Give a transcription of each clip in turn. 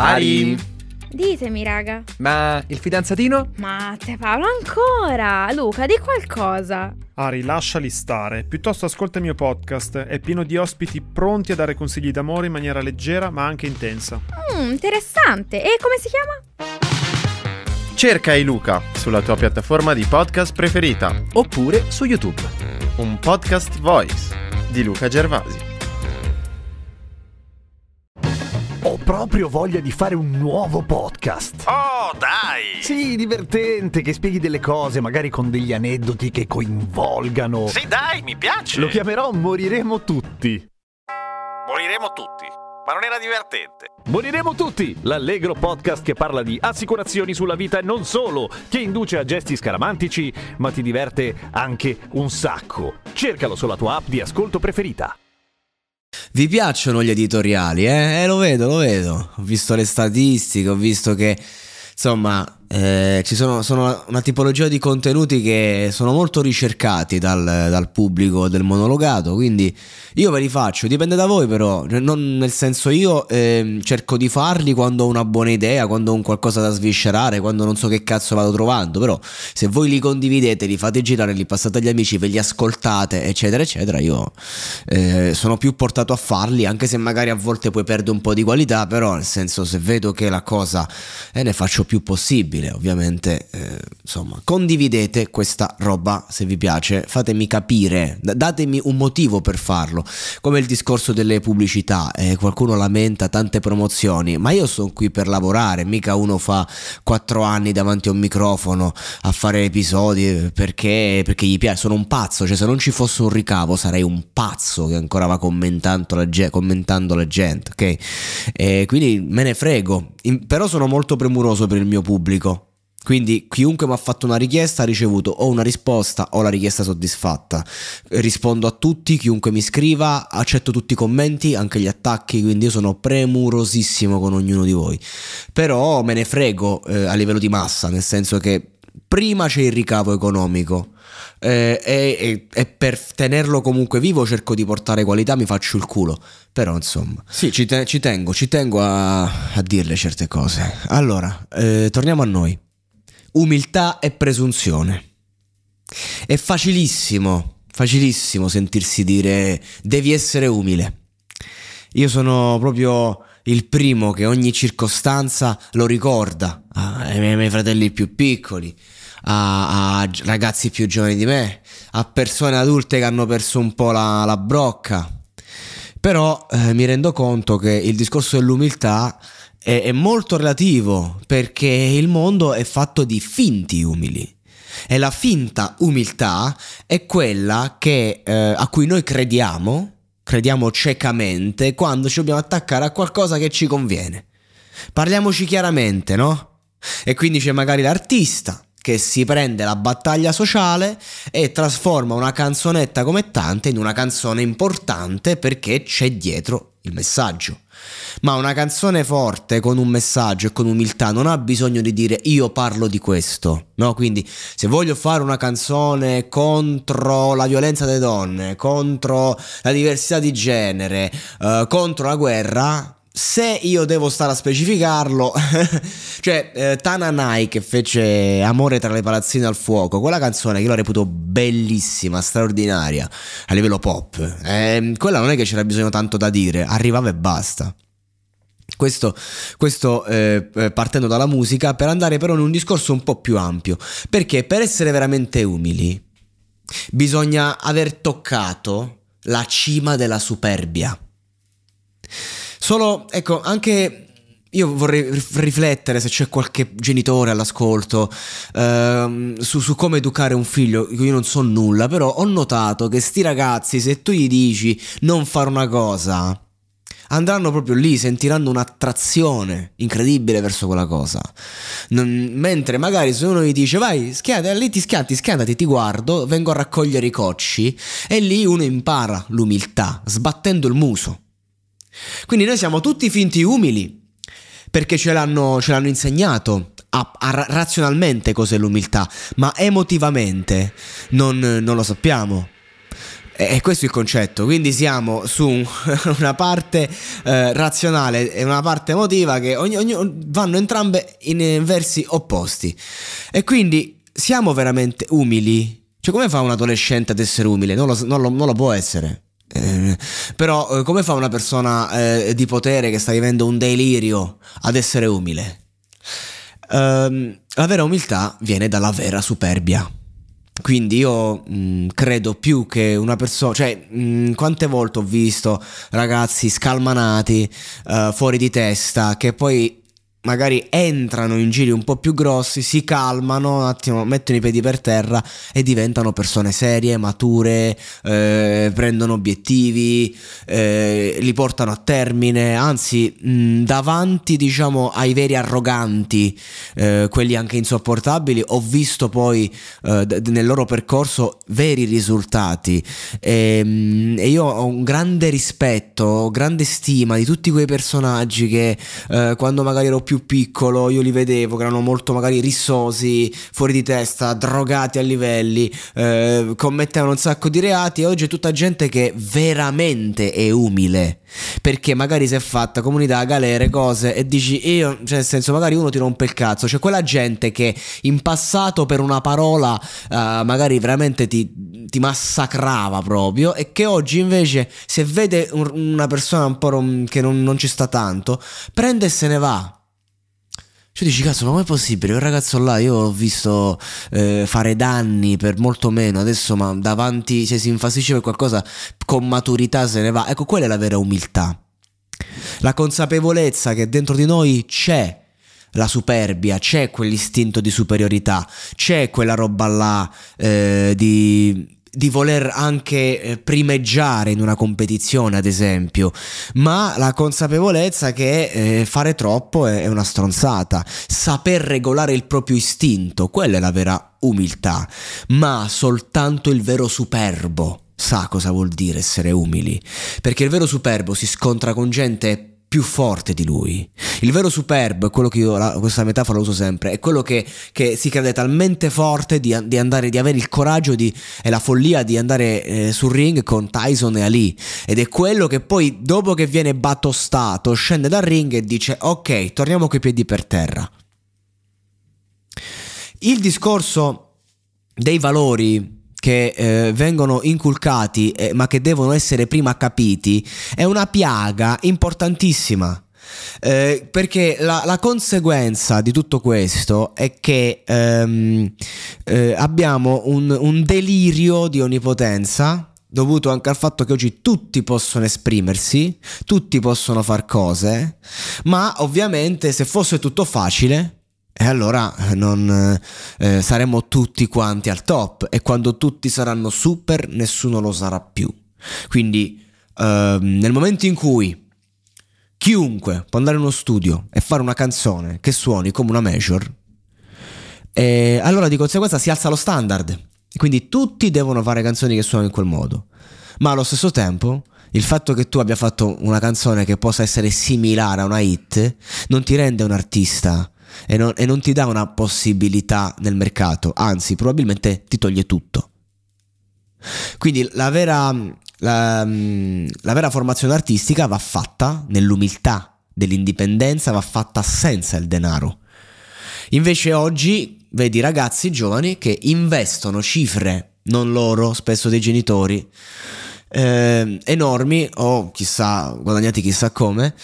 Ari. Ditemi, raga. Ma il fidanzatino? Ma te Paolo ancora! Luca, di qualcosa. Ari, lasciali stare. Piuttosto ascolta il mio podcast. È pieno di ospiti pronti a dare consigli d'amore in maniera leggera ma anche intensa. Mmm, interessante. E come si chiama? Cerca Luca sulla tua piattaforma di podcast preferita oppure su YouTube. Un podcast voice di Luca Gervasi. Ho proprio voglia di fare un nuovo podcast. Oh, dai! Sì, divertente, che spieghi delle cose, magari con degli aneddoti che coinvolgano. Sì, dai, mi piace. Lo chiamerò Moriremo tutti. Moriremo tutti. Ma non era divertente. Moriremo tutti! L'allegro podcast che parla di assicurazioni sulla vita e non solo, che induce a gesti scaramantici, ma ti diverte anche un sacco. Cercalo sulla tua app di ascolto preferita. Vi piacciono gli editoriali, eh? eh? Lo vedo, lo vedo. Ho visto le statistiche, ho visto che, insomma, eh, ci sono, sono, una tipologia di contenuti che sono molto ricercati dal, dal, pubblico del monologato, quindi io ve li faccio, dipende da voi però, cioè, non nel senso io eh, cerco di farli quando ho una buona idea, quando ho un qualcosa da sviscerare, quando non so che cazzo vado trovando, però se voi li condividete, li fate girare, li passate agli amici, ve li ascoltate, eccetera, eccetera, io eh, sono più portato a farli, anche se magari a volte poi perdo un po' di qualità, però nel senso se vedo che la cosa eh, ne faccio più possibile possibile, ovviamente, eh, insomma, condividete questa roba se vi piace, fatemi capire, datemi un motivo per farlo, come il discorso delle pubblicità, eh, qualcuno lamenta tante promozioni, ma io sono qui per lavorare, mica uno fa quattro anni davanti a un microfono a fare episodi eh, perché, perché gli piace, sono un pazzo, cioè se non ci fosse un ricavo sarei un pazzo che ancora va commentando la, ge- commentando la gente, ok? Eh, quindi me ne frego, In- però sono molto premuroso per il mio pubblico quindi chiunque mi ha fatto una richiesta ha ricevuto o una risposta o la richiesta soddisfatta. Rispondo a tutti, chiunque mi scriva, accetto tutti i commenti, anche gli attacchi, quindi io sono premurosissimo con ognuno di voi. Però me ne frego eh, a livello di massa, nel senso che prima c'è il ricavo economico eh, e, e, e, per tenerlo comunque vivo cerco di portare qualità, mi faccio il culo, però insomma, sì, ci, te ci tengo, ci tengo a, a, dirle certe cose. Allora, eh, torniamo a noi umiltà e presunzione. È facilissimo, facilissimo sentirsi dire devi essere umile. Io sono proprio il primo che ogni circostanza lo ricorda ah, ai miei fratelli più piccoli, a, a, ragazzi più giovani di me, a persone adulte che hanno perso un po' la, la brocca. Però eh, mi rendo conto che il discorso dell'umiltà è, è molto relativo perché il mondo è fatto di finti umili. E la finta umiltà è quella che, eh, a cui noi crediamo, crediamo ciecamente, quando ci dobbiamo attaccare a qualcosa che ci conviene. Parliamoci chiaramente, no? E quindi c'è magari l'artista, che si prende la battaglia sociale e trasforma una canzonetta come tante in una canzone importante perché c'è dietro il messaggio. Ma una canzone forte con un messaggio e con umiltà non ha bisogno di dire io parlo di questo, no? Quindi se voglio fare una canzone contro la violenza delle donne, contro la diversità di genere, eh, contro la guerra, se io devo stare a specificarlo, cioè eh, Nai che fece Amore tra le palazzine al fuoco, quella canzone io la reputo bellissima, straordinaria a livello pop. Eh, quella non è che c'era bisogno tanto da dire, arrivava e basta. Questo, questo eh, eh, partendo dalla musica per andare però in un discorso un po' più ampio, perché per essere veramente umili bisogna aver toccato la cima della superbia. Solo, ecco, anche io vorrei riflettere se c'è qualche genitore all'ascolto ehm, su, su, come educare un figlio. Io non so nulla, però ho notato che sti ragazzi, se tu gli dici non fare una cosa, andranno proprio lì, sentiranno un'attrazione incredibile verso quella cosa. Non, mentre magari se uno gli dice vai, schianta, lì ti schianti, schiantati, ti guardo, vengo a raccogliere i cocci, e lì uno impara l'umiltà, sbattendo il muso. Quindi noi siamo tutti finti umili perché ce l'hanno, ce l'hanno insegnato. A, a, razionalmente cos'è l'umiltà, ma emotivamente non, non lo sappiamo. E, questo è il concetto, quindi siamo su una parte eh, razionale e una parte emotiva che ogni, ogni, vanno entrambe in, in versi opposti. E quindi siamo veramente umili? Cioè come fa un adolescente ad essere umile? non lo, non lo, non lo può essere. Eh, però eh, come fa una persona eh, di potere che sta vivendo un delirio ad essere umile? Ehm, la vera umiltà viene dalla vera superbia. Quindi io mh, mm, credo più che una persona, cioè mh, mm, quante volte ho visto ragazzi scalmanati, eh, fuori di testa, che poi magari entrano in giri un po' più grossi, si calmano un attimo, mettono i piedi per terra e diventano persone serie, mature, eh, prendono obiettivi, eh, li portano a termine, anzi mh, mm, davanti diciamo ai veri arroganti, eh, quelli anche insopportabili, ho visto poi eh, d- nel loro percorso veri risultati e, ehm, mh, e, io ho un grande rispetto, grande stima di tutti quei personaggi che eh, quando magari ero più più piccolo io li vedevo che erano molto magari rissosi, fuori di testa, drogati a livelli, eh, commettevano un sacco di reati e oggi è tutta gente che veramente è umile perché magari si è fatta comunità, galere, cose e dici io, cioè nel senso magari uno ti rompe il cazzo, c'è cioè, quella gente che in passato per una parola eh, magari veramente ti, ti, massacrava proprio e che oggi invece se vede un, una persona un po' rom- che non, non ci sta tanto prende e se ne va cioè dici, cazzo, ma com'è possibile? Un ragazzo là, io ho visto eh, fare danni per molto meno, adesso ma davanti, se cioè, si infastisce per qualcosa, con maturità se ne va. Ecco, quella è la vera umiltà. La consapevolezza che dentro di noi c'è la superbia, c'è quell'istinto di superiorità, c'è quella roba là eh, di di voler anche eh, primeggiare in una competizione, ad esempio, ma la consapevolezza che eh, fare troppo è una stronzata, saper regolare il proprio istinto, quella è la vera umiltà, ma soltanto il vero superbo sa cosa vuol dire essere umili, perché il vero superbo si scontra con gente più forte di lui. Il vero superb, quello che io, questa metafora la uso sempre, è quello che, che si crede talmente forte di, di, andare, di avere il coraggio di, e la follia di andare eh, sul ring con Tyson e Ali. Ed è quello che poi, dopo che viene battostato, scende dal ring e dice, ok, torniamo coi piedi per terra. Il discorso dei valori che eh, vengono inculcati eh, ma che devono essere prima capiti è una piaga importantissima. Eh, perché la, la, conseguenza di tutto questo è che ehm, eh, abbiamo un, un delirio di onnipotenza dovuto anche al fatto che oggi tutti possono esprimersi, tutti possono far cose, ma ovviamente se fosse tutto facile e allora eh, non, eh, eh, saremo tutti quanti al top e quando tutti saranno super nessuno lo sarà più. Quindi eh, nel momento in cui chiunque può andare in uno studio e fare una canzone che suoni come una major, eh, allora di conseguenza si alza lo standard. Quindi tutti devono fare canzoni che suonano in quel modo. Ma allo stesso tempo il fatto che tu abbia fatto una canzone che possa essere similare a una hit non ti rende un artista e non, e non ti dà una possibilità nel mercato, anzi probabilmente ti toglie tutto. Quindi la vera, la, la vera formazione artistica va fatta nell'umiltà dell'indipendenza, va fatta senza il denaro. Invece oggi vedi ragazzi giovani che investono cifre, non loro, spesso dei genitori, eh, enormi o chissà, guadagnati chissà come,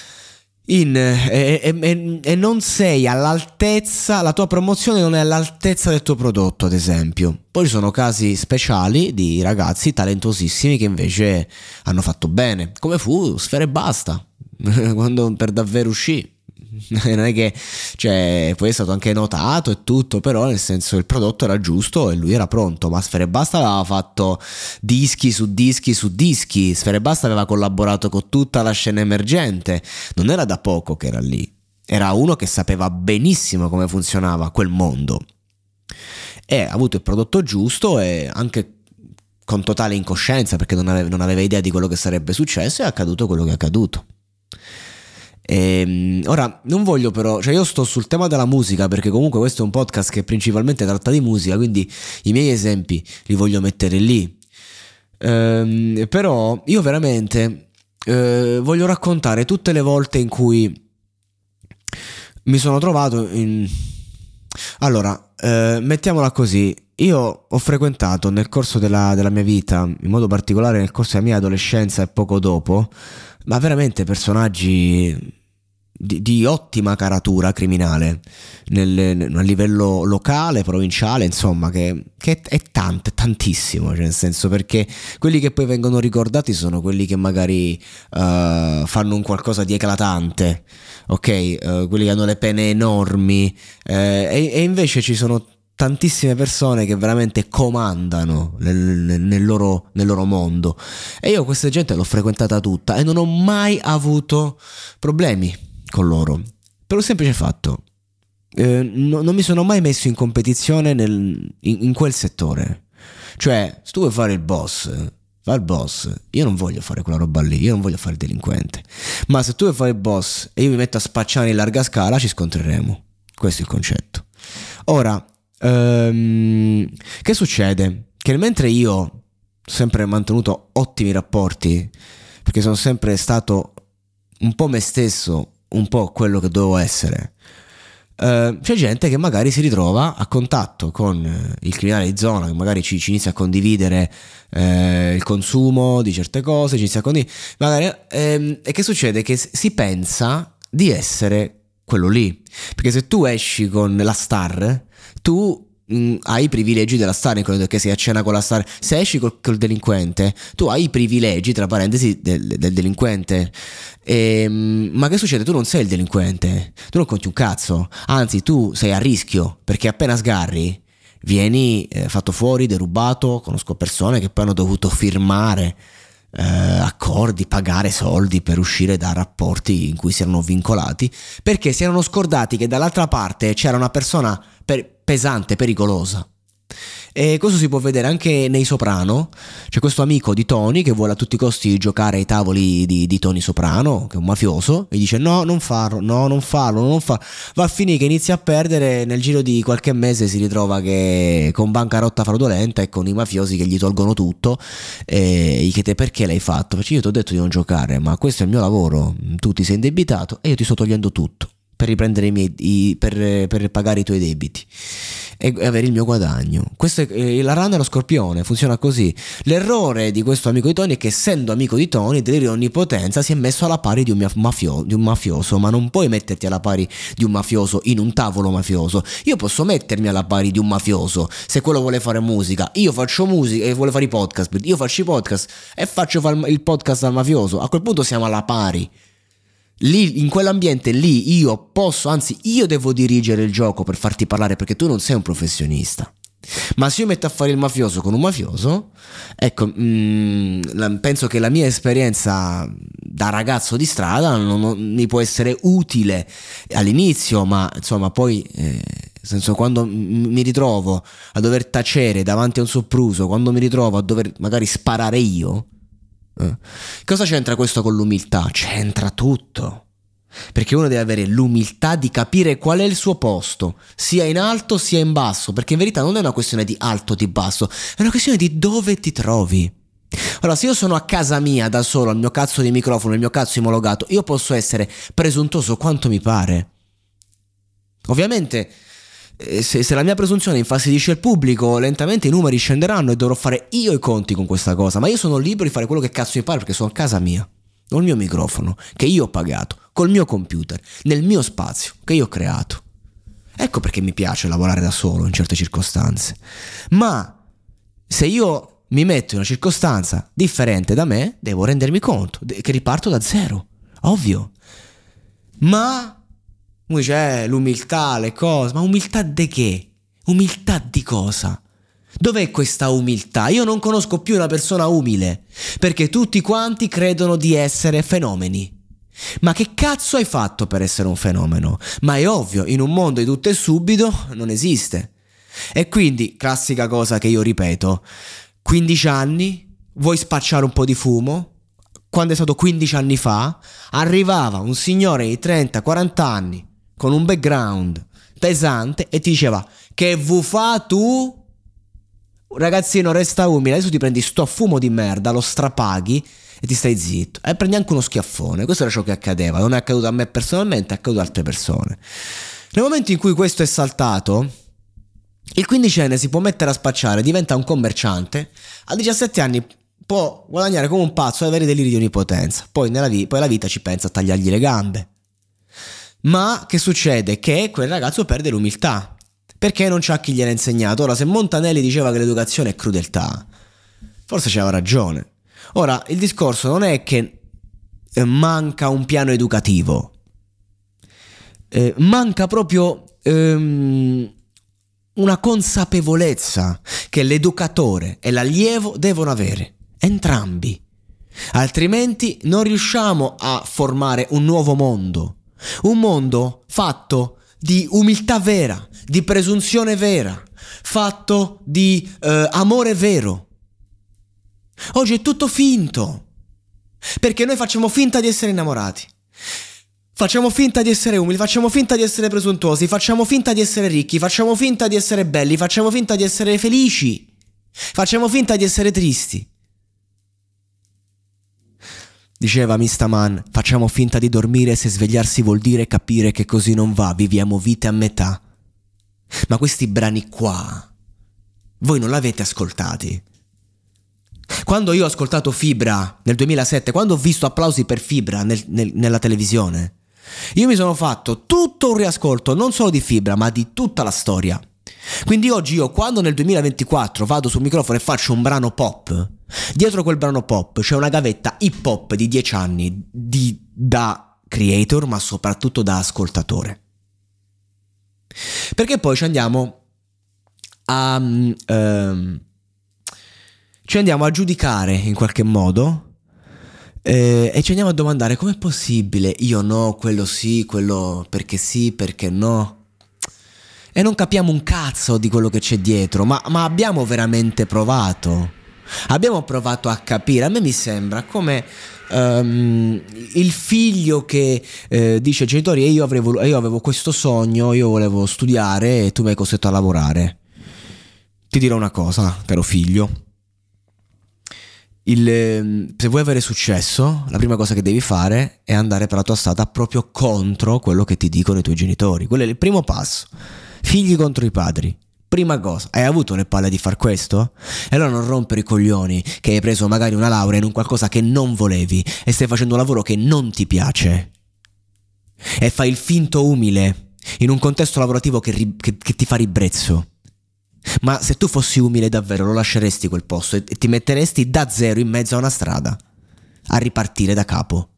in, eh, e, e, e, non sei all'altezza, la tua promozione non è all'altezza del tuo prodotto, ad esempio. Poi ci sono casi speciali di ragazzi talentosissimi che invece hanno fatto bene, come fu Sfere Basta, quando per davvero uscì. non è che cioè, poi è stato anche notato e tutto, però nel senso il prodotto era giusto e lui era pronto, ma Sfere Basta aveva fatto dischi su dischi su dischi, Sfere Basta aveva collaborato con tutta la scena emergente, non era da poco che era lì, era uno che sapeva benissimo come funzionava quel mondo e ha avuto il prodotto giusto e anche con totale incoscienza perché non aveva, non aveva idea di quello che sarebbe successo è accaduto quello che è accaduto. E, ehm, ora, non voglio però, cioè io sto sul tema della musica perché comunque questo è un podcast che principalmente tratta di musica, quindi i miei esempi li voglio mettere lì. Ehm, però io veramente eh, voglio raccontare tutte le volte in cui mi sono trovato in... Allora, eh, mettiamola così, io ho frequentato nel corso della, della mia vita, in modo particolare nel corso della mia adolescenza e poco dopo, ma veramente personaggi di, di ottima caratura criminale nel, a livello locale, provinciale, insomma, che, che è tant, tantissimo, cioè nel senso perché quelli che poi vengono ricordati sono quelli che magari uh, fanno un qualcosa di eclatante, ok? Uh, quelli che hanno le pene enormi uh, e, e invece ci sono tantissime persone che veramente comandano nel, nel, loro, nel, loro, mondo. E io questa gente l'ho frequentata tutta e non ho mai avuto problemi con loro. Per un semplice fatto. Eh, no, non mi sono mai messo in competizione nel, in, in, quel settore. Cioè, se tu vuoi fare il boss, fa il boss. Io non voglio fare quella roba lì, io non voglio fare il delinquente. Ma se tu vuoi fare il boss e io mi metto a spacciare in larga scala, ci scontreremo. Questo è il concetto. Ora, Ehm, che succede? Che mentre io ho sempre mantenuto ottimi rapporti, perché sono sempre stato un po' me stesso, un po' quello che dovevo essere, Uh, c'è gente che magari si ritrova a contatto con eh, il criminale di zona, che magari ci, ci inizia a condividere eh, il consumo di certe cose, ci inizia a condividere. Magari, ehm, e che succede? Che si pensa di essere quello lì. Perché se tu esci con la star, tu mh, mm, hai i privilegi della star, che sei a cena con la star, se esci col, col delinquente, tu hai i privilegi, tra parentesi, del, del delinquente. E, ehm, mh, ma che succede? Tu non sei il delinquente, tu non conti un cazzo, anzi tu sei a rischio, perché appena sgarri vieni eh, fatto fuori, derubato, conosco persone che poi hanno dovuto firmare eh, accordi, pagare soldi per uscire da rapporti in cui si erano vincolati, perché si erano scordati che dall'altra parte c'era una persona per, pesante, pericolosa. E questo si può vedere anche nei Soprano. C'è questo amico di Tony che vuole a tutti i costi giocare ai tavoli di, di Tony Soprano, che è un mafioso, e dice: No, non farlo, no, non farlo, non farlo. Va a finire che inizia a perdere. Nel giro di qualche mese si ritrova che con bancarotta fraudolenta e con i mafiosi che gli tolgono tutto. E gli chiede perché l'hai fatto? Perché io ti ho detto di non giocare, ma questo è il mio lavoro. Tu ti sei indebitato e io ti sto togliendo tutto per riprendere i miei, i, per, per, pagare i tuoi debiti e avere il mio guadagno. Questo è, eh, la rana e lo scorpione, funziona così. L'errore di questo amico di Tony è che essendo amico di Tony, delirio di onnipotenza, si è messo alla pari di un, mafio, di un, mafioso, ma non puoi metterti alla pari di un mafioso in un tavolo mafioso. Io posso mettermi alla pari di un mafioso se quello vuole fare musica, io faccio musica e eh, vuole fare i podcast, io faccio i podcast e faccio il podcast al mafioso. A quel punto siamo alla pari. Lì, in quell'ambiente lì io posso, anzi io devo dirigere il gioco per farti parlare perché tu non sei un professionista. Ma se io metto a fare il mafioso con un mafioso, ecco, mh, mm, penso che la mia esperienza da ragazzo di strada non, non, mi può essere utile all'inizio, ma insomma poi... Eh, senso, quando mi ritrovo a dover tacere davanti a un soppruso, quando mi ritrovo a dover magari sparare io, eh. Cosa c'entra questo con l'umiltà? C'entra tutto. Perché uno deve avere l'umiltà di capire qual è il suo posto, sia in alto sia in basso, perché in verità non è una questione di alto o di basso, è una questione di dove ti trovi. Allora, se io sono a casa mia da solo, al mio cazzo di microfono, il mio cazzo omologato, io posso essere presuntuoso quanto mi pare. Ovviamente eh, se, se, la mia presunzione infastidisce il pubblico, lentamente i numeri scenderanno e dovrò fare io i conti con questa cosa. Ma io sono libero di fare quello che cazzo mi pare perché sono a casa mia, col mio microfono, che io ho pagato, col mio computer, nel mio spazio, che io ho creato. Ecco perché mi piace lavorare da solo in certe circostanze. Ma se io mi metto in una circostanza differente da me, devo rendermi conto che riparto da zero. Ovvio. Ma poi c'è eh, l'umiltà, le cose, ma umiltà di che? Umiltà di cosa? Dov'è questa umiltà? Io non conosco più una persona umile, perché tutti quanti credono di essere fenomeni. Ma che cazzo hai fatto per essere un fenomeno? Ma è ovvio, in un mondo di tutto e subito non esiste. E quindi, classica cosa che io ripeto, 15 anni, vuoi spacciare un po' di fumo? Quando è stato 15 anni fa, arrivava un signore di 30-40 anni, con un background pesante e ti diceva che vu fa tu? Ragazzino resta umile, adesso ti prendi sto fumo di merda, lo strapaghi e ti stai zitto e prendi anche uno schiaffone. Questo era ciò che accadeva, non è accaduto a me personalmente, è accaduto ad altre persone. Nel momento in cui questo è saltato, il quindicenne si può mettere a spacciare, diventa un commerciante, a 17 anni può guadagnare come un pazzo e avere deliri di onnipotenza. Poi, nella vi- poi la vita ci pensa a tagliargli le gambe, ma che succede? Che quel ragazzo perde l'umiltà. Perché non c'ha chi gliel'ha insegnato. Ora, se Montanelli diceva che l'educazione è crudeltà, forse c'aveva ragione. Ora, il discorso non è che eh, manca un piano educativo. Eh, manca proprio ehm, una consapevolezza che l'educatore e l'allievo devono avere, entrambi. Altrimenti non riusciamo a formare un nuovo mondo, un mondo fatto di umiltà vera, di presunzione vera, fatto di eh, amore vero. Oggi è tutto finto, perché noi facciamo finta di essere innamorati. Facciamo finta di essere umili, facciamo finta di essere presuntuosi, facciamo finta di essere ricchi, facciamo finta di essere belli, facciamo finta di essere felici, facciamo finta di essere tristi. Diceva Mistaman, facciamo finta di dormire se svegliarsi vuol dire capire che così non va, viviamo vite a metà. Ma questi brani qua, voi non l'avete ascoltati. Quando io ho ascoltato Fibra nel 2007, quando ho visto applausi per Fibra nel, nel, nella televisione, io mi sono fatto tutto un riascolto, non solo di Fibra, ma di tutta la storia. Quindi oggi io, quando nel 2024 vado sul microfono e faccio un brano pop, Dietro quel brano pop c'è una gavetta hip hop di 10 anni di, da creator ma soprattutto da ascoltatore. Perché poi ci andiamo a... Um, ci andiamo a giudicare in qualche modo eh, e ci andiamo a domandare com'è possibile io no, quello sì, quello perché sì, perché no. E non capiamo un cazzo di quello che c'è dietro, ma, ma abbiamo veramente provato. Abbiamo provato a capire, a me mi sembra come um, il figlio che eh, dice ai genitori io, avevo, io avevo questo sogno, io volevo studiare e tu mi hai costretto a lavorare. Ti dirò una cosa, caro figlio. Il, ehm, se vuoi avere successo, la prima cosa che devi fare è andare per la tua strada proprio contro quello che ti dicono i tuoi genitori. Quello è il primo passo. Figli contro i padri. Prima cosa, hai avuto le palle di far questo? E allora non rompere i coglioni che hai preso magari una laurea in un qualcosa che non volevi e stai facendo un lavoro che non ti piace. E fai il finto umile in un contesto lavorativo che, ri- che, che ti fa ribrezzo. Ma se tu fossi umile davvero lo lasceresti quel posto e ti metteresti da zero in mezzo a una strada, a ripartire da capo.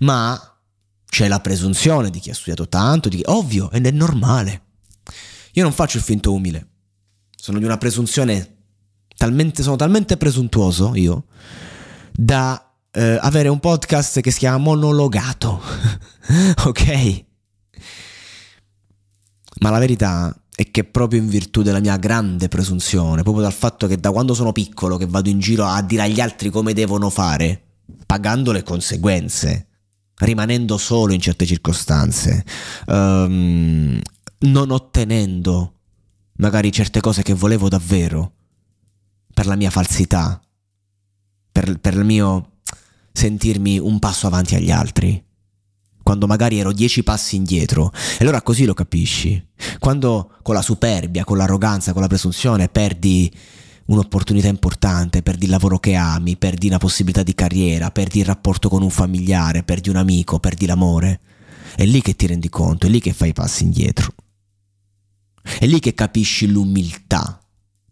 Ma c'è la presunzione di chi ha studiato tanto, di chi... ovvio, ed è normale. Io non faccio il finto umile. Sono di una presunzione talmente, sono talmente presuntuoso io da eh, avere un podcast che si chiama monologato. ok? Ma la verità è che proprio in virtù della mia grande presunzione, proprio dal fatto che da quando sono piccolo che vado in giro a dire agli altri come devono fare, pagando le conseguenze, rimanendo solo in certe circostanze, um, non ottenendo magari certe cose che volevo davvero, per la mia falsità, per, per il mio sentirmi un passo avanti agli altri quando magari ero dieci passi indietro. E allora così lo capisci. Quando con la superbia, con l'arroganza, con la presunzione perdi un'opportunità importante, perdi il lavoro che ami, perdi una possibilità di carriera, perdi il rapporto con un familiare, perdi un amico, perdi l'amore. È lì che ti rendi conto, è lì che fai i passi indietro. È lì che capisci l'umiltà,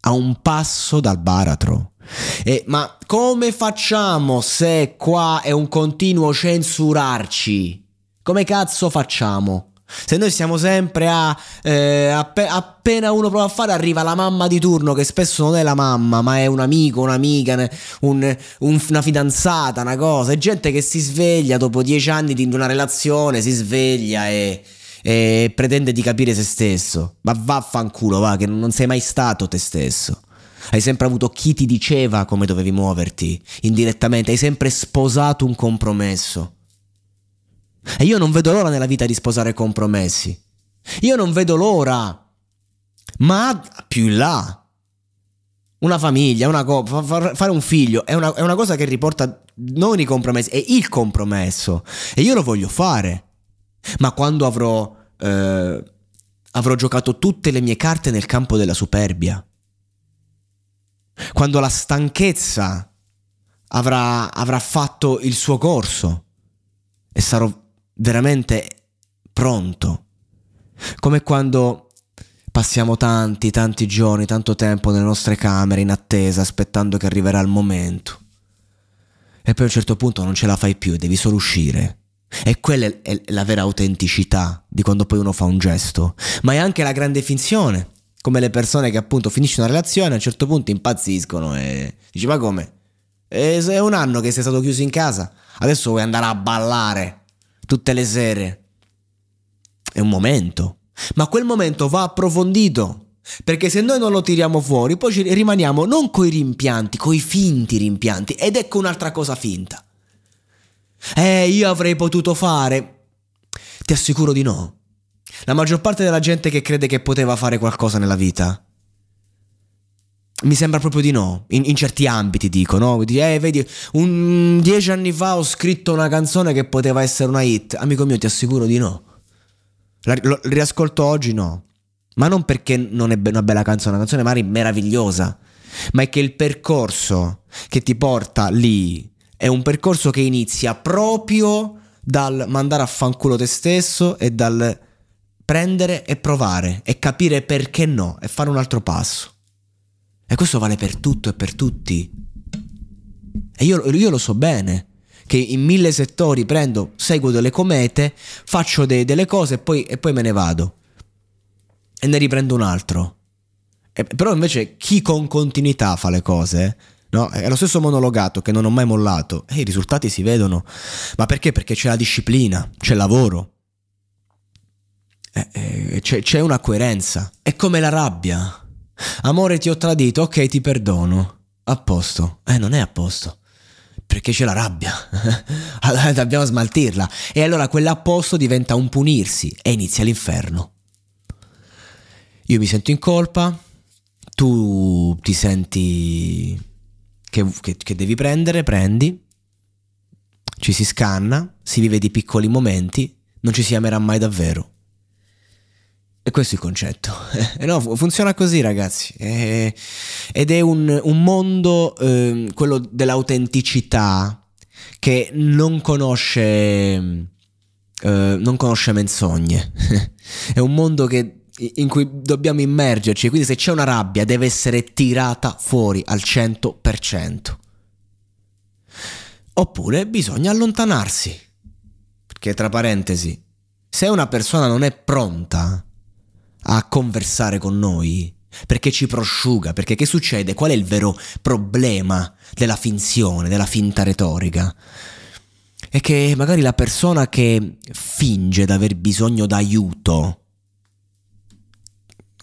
a un passo dal baratro. E, ma come facciamo se qua è un continuo censurarci? Come cazzo facciamo? Se noi siamo sempre a... Eh, appe appena uno prova a fare arriva la mamma di turno, che spesso non è la mamma, ma è un amico, un'amica, un, un, una fidanzata, una cosa. È gente che si sveglia dopo dieci anni di una relazione, si sveglia e e pretende di capire se stesso. Ma vaffanculo, va, che non sei mai stato te stesso. Hai sempre avuto chi ti diceva come dovevi muoverti, indirettamente, hai sempre sposato un compromesso. E io non vedo l'ora nella vita di sposare compromessi. Io non vedo l'ora. Ma più in là. Una famiglia, una co- fare un figlio è una, è una cosa che riporta non i compromessi, è il compromesso. E io lo voglio fare. Ma quando avrò, eh, avrò giocato tutte le mie carte nel campo della superbia, quando la stanchezza avrà, avrà fatto il suo corso e sarò veramente pronto, come quando passiamo tanti, tanti giorni, tanto tempo nelle nostre camere in attesa, aspettando che arriverà il momento. E poi a un certo punto non ce la fai più, e devi solo uscire. E quella è la vera autenticità di quando poi uno fa un gesto, ma è anche la grande finzione, come le persone che appunto finiscono una relazione a un certo punto impazziscono e dici ma come? È un anno che sei stato chiuso in casa, adesso vuoi andare a ballare tutte le sere. È un momento, ma quel momento va approfondito. Perché se noi non lo tiriamo fuori, poi ci rimaniamo non coi rimpianti, coi finti rimpianti. Ed ecco un'altra cosa finta. Eh, io avrei potuto fare. Ti assicuro di no. La maggior parte della gente che crede che poteva fare qualcosa nella vita. Mi sembra proprio di no, in, in certi ambiti dico, no? eh, vedi, un, dieci anni fa ho scritto una canzone che poteva essere una hit. Amico mio, ti assicuro di no. La, lo, riascolto oggi no. Ma non perché non è una bella canzone, una canzone magari meravigliosa, ma è che il percorso che ti porta lì è un percorso che inizia proprio dal mandare a fanculo te stesso e dal prendere e provare e capire perché no e fare un altro passo. E questo vale per tutto e per tutti. E io, io lo so bene che in mille settori prendo, seguo delle comete, faccio de delle cose e poi, e poi, me ne vado. E ne riprendo un altro. E, però invece chi con continuità fa le cose eh, No? È lo stesso monologato che non ho mai mollato e eh, i risultati si vedono. Ma perché? Perché c'è la disciplina, c'è il lavoro, eh, eh, c'è, c'è una coerenza. È come la rabbia. Amore, ti ho tradito, ok, ti perdono. A posto. Eh, non è a posto perché c'è la rabbia. allora dobbiamo smaltirla. E allora quell'apposto diventa un punirsi e inizia l'inferno. Io mi sento in colpa, tu ti senti che, che, che devi prendere, prendi, ci si scanna, si vive di piccoli momenti, non ci si amerà mai davvero. E questo è il concetto. Eh, no, funziona così, ragazzi. Eh, ed è un, un mondo, eh, quello dell'autenticità, che non conosce, ehm, eh, non conosce menzogne. è un mondo che in cui dobbiamo immergerci, quindi se c'è una rabbia deve essere tirata fuori al 100%. Oppure bisogna allontanarsi, perché tra parentesi, se una persona non è pronta a conversare con noi, perché ci prosciuga, perché che succede? Qual è il vero problema della finzione, della finta retorica? È che magari la persona che finge di aver bisogno d'aiuto,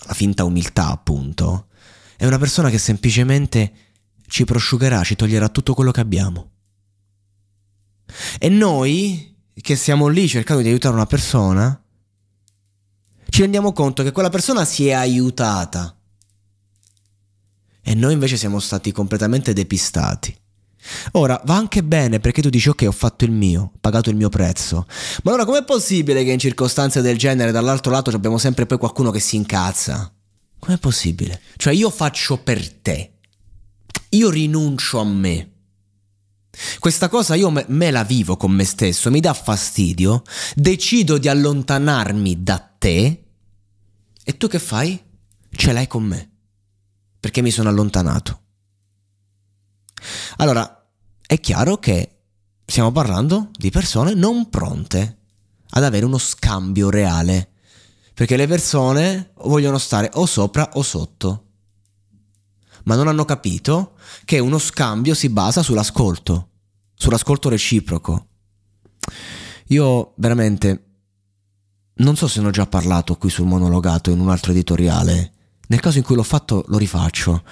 la finta umiltà appunto, è una persona che semplicemente ci prosciugherà, ci toglierà tutto quello che abbiamo. E noi, che siamo lì cercando di aiutare una persona, ci rendiamo conto che quella persona si è aiutata. E noi invece siamo stati completamente depistati. Ora, va anche bene perché tu dici ok, ho fatto il mio, ho pagato il mio prezzo. Ma allora com'è possibile che in circostanze del genere dall'altro lato abbiamo sempre poi qualcuno che si incazza? Com'è possibile? Cioè io faccio per te. Io rinuncio a me. Questa cosa io me, me la vivo con me stesso, mi dà fastidio, decido di allontanarmi da te e tu che fai? Ce l'hai con me. Perché mi sono allontanato. Allora, è chiaro che stiamo parlando di persone non pronte ad avere uno scambio reale, perché le persone vogliono stare o sopra o sotto, ma non hanno capito che uno scambio si basa sull'ascolto, sull'ascolto reciproco. Io veramente non so se ne ho già parlato qui sul monologato in un altro editoriale. Nel caso in cui l'ho fatto lo rifaccio.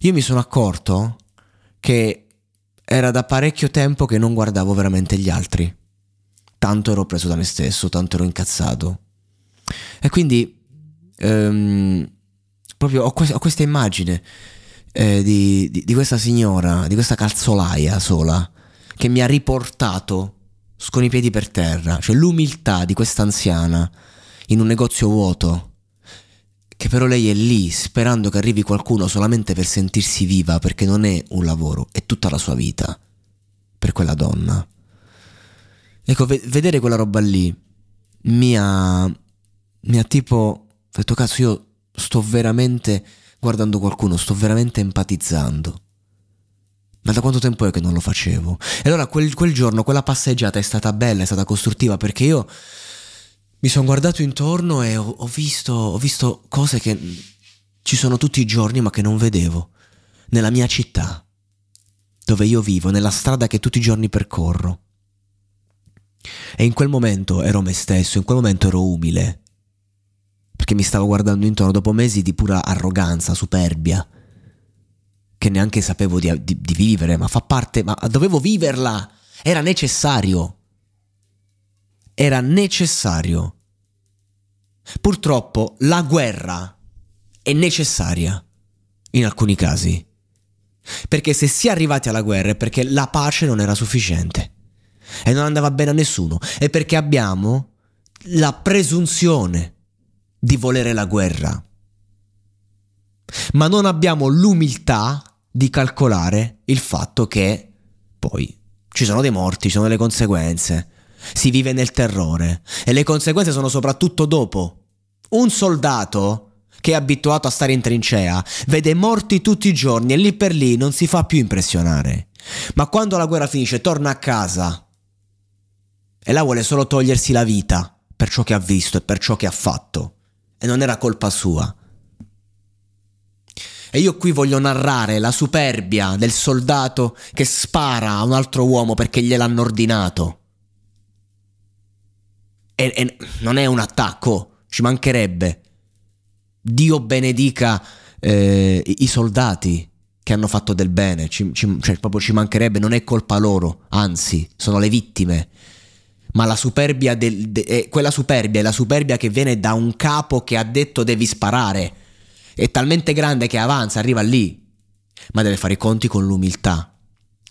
Io mi sono accorto che era da parecchio tempo che non guardavo veramente gli altri. Tanto ero preso da me stesso, tanto ero incazzato. E quindi ehm, proprio ho, que- ho, questa immagine eh, di, di, di questa signora, di questa calzolaia sola, che mi ha riportato con i piedi per terra, cioè l'umiltà di questa anziana in un negozio vuoto che però lei è lì sperando che arrivi qualcuno solamente per sentirsi viva, perché non è un lavoro, è tutta la sua vita per quella donna. Ecco, vedere quella roba lì mi ha, mi ha tipo, ho detto cazzo, io sto veramente guardando qualcuno, sto veramente empatizzando. Ma da quanto tempo è che non lo facevo? E allora quel, quel giorno, quella passeggiata è stata bella, è stata costruttiva perché io mi sono guardato intorno e ho, ho, visto, ho visto cose che ci sono tutti i giorni ma che non vedevo. Nella mia città, dove io vivo, nella strada che tutti i giorni percorro. E in quel momento ero me stesso, in quel momento ero umile, perché mi stavo guardando intorno dopo mesi di pura arroganza, superbia, che neanche sapevo di, di, di vivere, ma fa parte, ma dovevo viverla, era necessario era necessario. Purtroppo la guerra è necessaria in alcuni casi. Perché se si è arrivati alla guerra è perché la pace non era sufficiente e non andava bene a nessuno, è perché abbiamo la presunzione di volere la guerra, ma non abbiamo l'umiltà di calcolare il fatto che poi ci sono dei morti, ci sono delle conseguenze, si vive nel terrore e le conseguenze sono soprattutto dopo. Un soldato che è abituato a stare in trincea vede morti tutti i giorni e lì per lì non si fa più impressionare. Ma quando la guerra finisce torna a casa e là vuole solo togliersi la vita per ciò che ha visto e per ciò che ha fatto. E non era colpa sua. E io qui voglio narrare la superbia del soldato che spara a un altro uomo perché gliel'hanno ordinato e, e non è un attacco, ci mancherebbe. Dio benedica eh, i soldati che hanno fatto del bene, ci, ci, cioè proprio ci mancherebbe, non è colpa loro, anzi, sono le vittime. Ma la superbia del, de, eh, quella superbia è la superbia che viene da un capo che ha detto devi sparare. È talmente grande che avanza, arriva lì, ma deve fare i conti con l'umiltà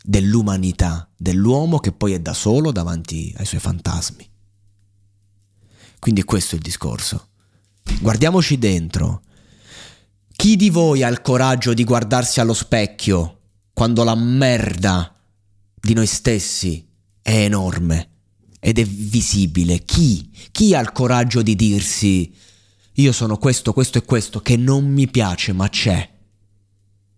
dell'umanità, dell'uomo che poi è da solo davanti ai suoi fantasmi. Quindi questo è il discorso. Guardiamoci dentro. Chi di voi ha il coraggio di guardarsi allo specchio quando la merda di noi stessi è enorme ed è visibile? Chi? Chi ha il coraggio di dirsi io sono questo, questo e questo che non mi piace, ma c'è.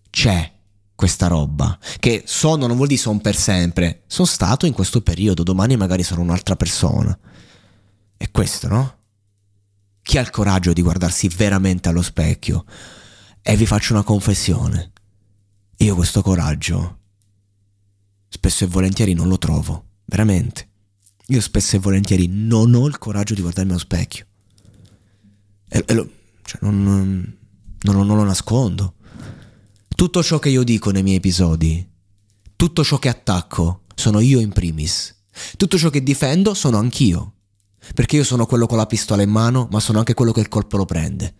C'è questa roba. Che sono, non vuol dire sono per sempre. Sono stato in questo periodo, domani magari sarò un'altra persona. È questo, no? Chi ha il coraggio di guardarsi veramente allo specchio? E vi faccio una confessione. Io questo coraggio spesso e volentieri non lo trovo, veramente. Io spesso e volentieri non ho il coraggio di guardarmi allo specchio. E, e lo, cioè non, non, non, non lo nascondo. Tutto ciò che io dico nei miei episodi, tutto ciò che attacco, sono io in primis. Tutto ciò che difendo sono anch'io. Perché io sono quello con la pistola in mano, ma sono anche quello che il colpo lo prende.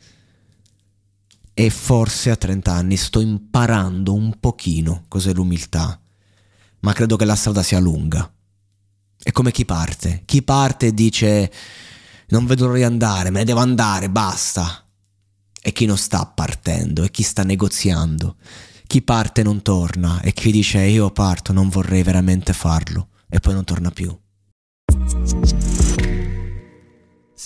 E forse a 30 anni sto imparando un pochino cos'è l'umiltà, ma credo che la strada sia lunga. È come chi parte. Chi parte dice non vedo l'ora di andare, me ne devo andare, basta. E chi non sta partendo, e chi sta negoziando. Chi parte non torna, e chi dice io parto, non vorrei veramente farlo, e poi non torna più.